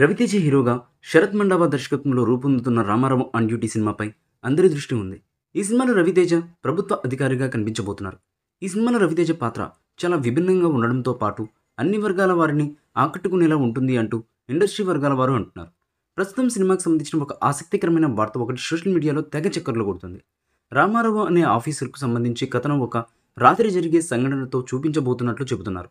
రవితేజ హీరోగా శరత్ మండావా దర్శకత్వంలో రూపొందుతున్న రామారావు ఆన్ డ్యూటీ సినిమాపై అందరి దృష్టి ఉంది ఈ సినిమాలో రవితేజ ప్రభుత్వ అధికారిగా కనిపించబోతున్నారు ఈ సినిమాలో రవితేజ పాత్ర చాలా విభిన్నంగా ఉండడంతో పాటు అన్ని వర్గాల వారిని ఆకట్టుకునేలా ఉంటుంది అంటూ ఇండస్ట్రీ వర్గాల వారు అంటున్నారు ప్రస్తుతం సినిమాకు సంబంధించిన ఒక ఆసక్తికరమైన వార్త ఒకటి సోషల్ మీడియాలో తెగ చక్కర్లు కొడుతుంది రామారావు అనే ఆఫీసర్కు సంబంధించి కథనం ఒక రాత్రి జరిగే సంఘటనతో చూపించబోతున్నట్లు చెబుతున్నారు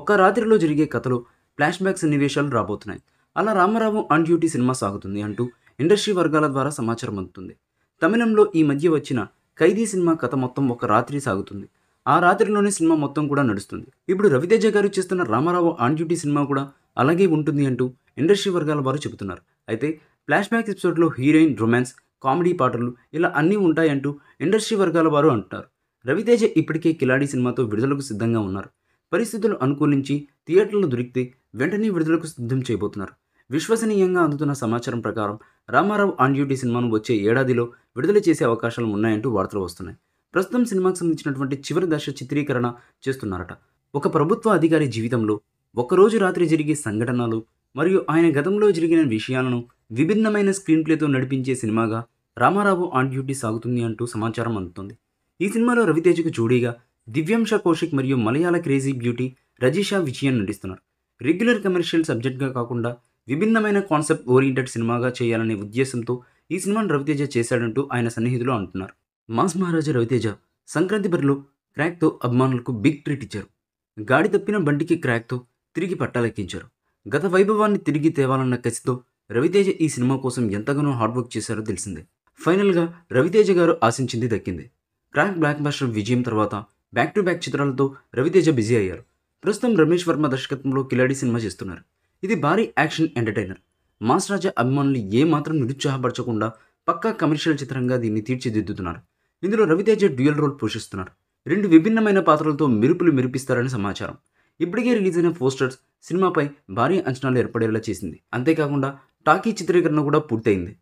ఒక్క రాత్రిలో జరిగే కథలో ఫ్లాష్ బ్యాక్ సన్నివేశాలు రాబోతున్నాయి అలా రామారావు ఆన్ డ్యూటీ సినిమా సాగుతుంది అంటూ ఇండస్ట్రీ వర్గాల ద్వారా సమాచారం అందుతుంది తమిళంలో ఈ మధ్య వచ్చిన ఖైదీ సినిమా కథ మొత్తం ఒక రాత్రి సాగుతుంది ఆ రాత్రిలోనే సినిమా మొత్తం కూడా నడుస్తుంది ఇప్పుడు రవితేజ గారు చేస్తున్న రామారావు ఆన్ డ్యూటీ సినిమా కూడా అలాగే ఉంటుంది అంటూ ఇండస్ట్రీ వర్గాల వారు చెబుతున్నారు అయితే ఫ్లాష్ బ్యాక్ ఎపిసోడ్లో హీరోయిన్ రొమాన్స్ కామెడీ పాటలు ఇలా అన్నీ ఉంటాయంటూ ఇండస్ట్రీ వర్గాల వారు అంటున్నారు రవితేజ ఇప్పటికే కిలాడి సినిమాతో విడుదలకు సిద్ధంగా ఉన్నారు పరిస్థితులు అనుకూలించి థియేటర్లు దొరికితే వెంటనే విడుదలకు సిద్ధం చేయబోతున్నారు విశ్వసనీయంగా అందుతున్న సమాచారం ప్రకారం రామారావు ఆన్ డ్యూటీ సినిమాను వచ్చే ఏడాదిలో విడుదల చేసే అవకాశాలు ఉన్నాయంటూ వార్తలు వస్తున్నాయి ప్రస్తుతం సినిమాకు సంబంధించినటువంటి చివరి దశ చిత్రీకరణ చేస్తున్నారట ఒక ప్రభుత్వ అధికారి జీవితంలో ఒకరోజు రాత్రి జరిగే సంఘటనలు మరియు ఆయన గతంలో జరిగిన విషయాలను విభిన్నమైన స్క్రీన్ ప్లేతో నడిపించే సినిమాగా రామారావు ఆన్ డ్యూటీ సాగుతుంది అంటూ సమాచారం అందుతుంది ఈ సినిమాలో రవితేజకు జోడీగా దివ్యాంశ కౌశిక్ మరియు మలయాళ క్రేజీ బ్యూటీ రజీషా విజయన్ నటిస్తున్నారు రెగ్యులర్ కమర్షియల్ సబ్జెక్ట్గా కాకుండా విభిన్నమైన కాన్సెప్ట్ ఓరియంటెడ్ సినిమాగా చేయాలనే ఉద్దేశంతో ఈ సినిమాను రవితేజ చేశాడంటూ ఆయన సన్నిహితులు అంటున్నారు మాస్ మహారాజా రవితేజ సంక్రాంతి బరిలో క్రాక్తో అభిమానులకు బిగ్ ట్రీట్ ఇచ్చారు గాడి తప్పిన బండికి క్రాక్తో తిరిగి పట్టాలెక్కించారు గత వైభవాన్ని తిరిగి తేవాలన్న కసితో రవితేజ ఈ సినిమా కోసం ఎంతగానో హార్డ్ వర్క్ చేశారో తెలిసిందే ఫైనల్గా రవితేజ గారు ఆశించింది దక్కింది క్రాక్ బ్లాక్ బాస్టర్ విజయం తర్వాత బ్యాక్ టు బ్యాక్ చిత్రాలతో రవితేజ బిజీ అయ్యారు ప్రస్తుతం రమేష్ వర్మ దర్శకత్వంలో కిలాడి సినిమా చేస్తున్నారు ఇది భారీ యాక్షన్ ఎంటర్టైనర్ మాస్ రాజా అభిమానులు ఏమాత్రం నిరుత్సాహపరచకుండా పక్కా కమర్షియల్ చిత్రంగా దీన్ని తీర్చిదిద్దుతున్నారు ఇందులో రవితేజ డ్యూయల్ రోల్ పోషిస్తున్నారు రెండు విభిన్నమైన పాత్రలతో మెరుపులు మెరిపిస్తారని సమాచారం ఇప్పటికే రిలీజ్ అయిన పోస్టర్స్ సినిమాపై భారీ అంచనాలు ఏర్పడేలా చేసింది అంతేకాకుండా టాకీ చిత్రీకరణ కూడా పూర్తయింది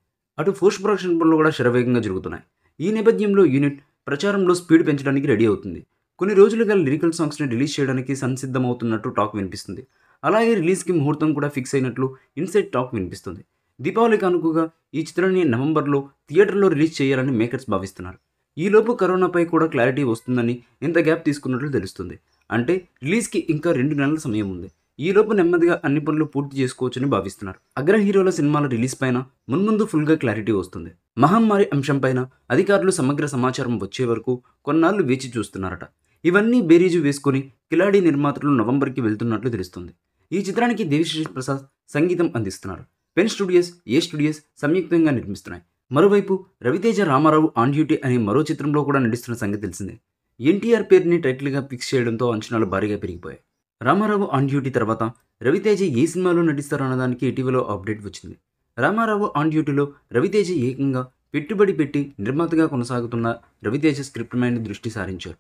అటు పోస్ట్ ప్రొడక్షన్ పనులు కూడా శరవేగంగా జరుగుతున్నాయి ఈ నేపథ్యంలో యూనిట్ ప్రచారంలో స్పీడ్ పెంచడానికి రెడీ అవుతుంది కొన్ని రోజులుగా లిరికల్ సాంగ్స్ని రిలీజ్ చేయడానికి సంసిద్ధమవుతున్నట్టు టాక్ వినిపిస్తుంది అలాగే రిలీజ్కి ముహూర్తం కూడా ఫిక్స్ అయినట్లు ఇన్సైడ్ టాక్ వినిపిస్తుంది దీపావళికి అనుకుగా ఈ చిత్రాన్ని నవంబర్లో థియేటర్లో రిలీజ్ చేయాలని మేకర్స్ భావిస్తున్నారు ఈలోపు కరోనాపై కూడా క్లారిటీ వస్తుందని ఇంత గ్యాప్ తీసుకున్నట్లు తెలుస్తుంది అంటే రిలీజ్కి ఇంకా రెండు నెలల సమయం ఉంది ఈలోపు నెమ్మదిగా అన్ని పనులు పూర్తి చేసుకోవచ్చని భావిస్తున్నారు అగ్ర హీరోల సినిమాల రిలీజ్ పైన మున్ముందు ఫుల్గా క్లారిటీ వస్తుంది మహమ్మారి అంశంపైన అధికారులు సమగ్ర సమాచారం వచ్చే వరకు కొన్నాళ్ళు వేచి చూస్తున్నారట ఇవన్నీ బేరీజు వేసుకుని కిలాడీ నిర్మాతలు నవంబర్కి వెళ్తున్నట్లు తెలుస్తుంది ఈ చిత్రానికి దేవిశ్రీ ప్రసాద్ సంగీతం అందిస్తున్నారు పెన్ స్టూడియోస్ ఏ స్టూడియోస్ సంయుక్తంగా నిర్మిస్తున్నాయి మరోవైపు రవితేజ రామారావు ఆన్ డ్యూటీ అనే మరో చిత్రంలో కూడా నటిస్తున్న సంగతి తెలిసిందే ఎన్టీఆర్ పేరుని టైటిల్గా ఫిక్స్ చేయడంతో అంచనాలు భారీగా పెరిగిపోయాయి రామారావు ఆన్ డ్యూటీ తర్వాత రవితేజ ఏ సినిమాలో నటిస్తారన్నదానికి ఇటీవల అప్డేట్ వచ్చింది రామారావు ఆన్ డ్యూటీలో రవితేజ ఏకంగా పెట్టుబడి పెట్టి నిర్మాతగా కొనసాగుతున్న రవితేజ స్క్రిప్ట్ మైండ్ దృష్టి సారించారు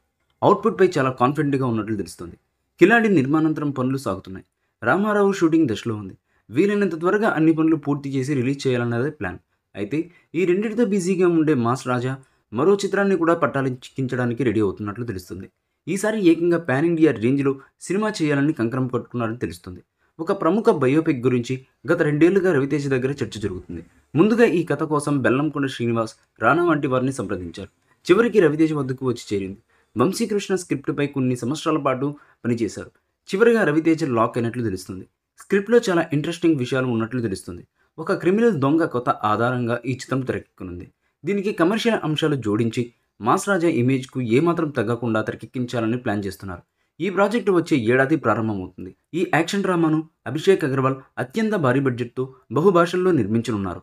అవుట్పుట్పై చాలా కాన్ఫిడెంట్గా ఉన్నట్లు తెలుస్తుంది కిలాడి నిర్మాణాంతరం పనులు సాగుతున్నాయి రామారావు షూటింగ్ దశలో ఉంది వీలైనంత త్వరగా అన్ని పనులు పూర్తి చేసి రిలీజ్ చేయాలన్నదే ప్లాన్ అయితే ఈ రెండింటితో బిజీగా ఉండే మాస్ రాజా మరో చిత్రాన్ని కూడా పట్టాలెక్కించడానికి రెడీ అవుతున్నట్లు తెలుస్తుంది ఈసారి ఏకంగా పాన్ ఇండియా రేంజ్లో సినిమా చేయాలని కంకరం కట్టుకున్నారని తెలుస్తుంది ఒక ప్రముఖ బయోపిక్ గురించి గత రెండేళ్లుగా రవితేజ దగ్గర చర్చ జరుగుతుంది ముందుగా ఈ కథ కోసం బెల్లంకొండ శ్రీనివాస్ రానా వంటి వారిని సంప్రదించారు చివరికి రవితేజ వద్దకు వచ్చి చేరింది వంశీకృష్ణ స్క్రిప్ట్పై కొన్ని సంవత్సరాల పాటు పనిచేశారు చివరిగా రవితేజ లాక్ అయినట్లు తెలుస్తుంది స్క్రిప్ట్లో చాలా ఇంట్రెస్టింగ్ విషయాలు ఉన్నట్లు తెలుస్తుంది ఒక క్రిమినల్ దొంగ కొత్త ఆధారంగా ఈ చిత్రం తెరకెక్కునుంది దీనికి కమర్షియల్ అంశాలు జోడించి మాస్ రాజా ఇమేజ్కు ఏమాత్రం తగ్గకుండా తెరకెక్కించాలని ప్లాన్ చేస్తున్నారు ఈ ప్రాజెక్టు వచ్చే ఏడాది ప్రారంభమవుతుంది ఈ యాక్షన్ డ్రామాను అభిషేక్ అగర్వాల్ అత్యంత భారీ బడ్జెట్తో బహుభాషల్లో నిర్మించనున్నారు